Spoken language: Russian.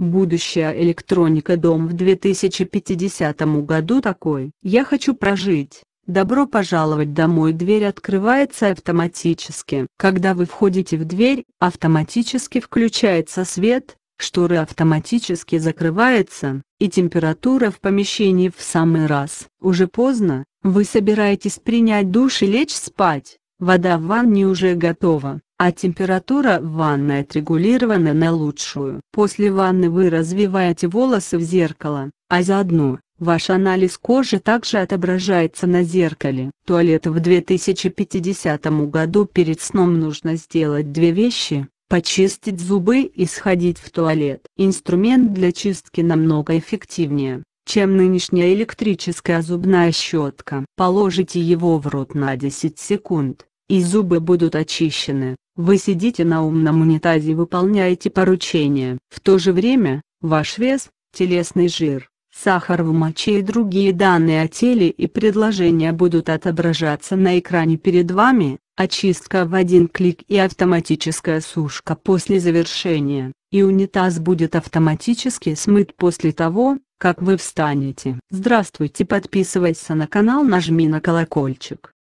Будущая электроника дом в 2050 году такой. Я хочу прожить. Добро пожаловать домой. Дверь открывается автоматически. Когда вы входите в дверь, автоматически включается свет, шторы автоматически закрываются, и температура в помещении в самый раз. Уже поздно, вы собираетесь принять душ и лечь спать, вода в ванне уже готова а температура в ванной отрегулирована на лучшую. После ванны вы развиваете волосы в зеркало, а заодно, ваш анализ кожи также отображается на зеркале. Туалет в 2050 году перед сном нужно сделать две вещи почистить зубы и сходить в туалет. Инструмент для чистки намного эффективнее, чем нынешняя электрическая зубная щетка. Положите его в рот на 10 секунд, и зубы будут очищены. Вы сидите на умном унитазе и выполняете поручения. В то же время, ваш вес, телесный жир, сахар в моче и другие данные о теле и предложения будут отображаться на экране перед вами, очистка в один клик и автоматическая сушка после завершения, и унитаз будет автоматически смыт после того, как вы встанете. Здравствуйте подписывайся на канал нажми на колокольчик.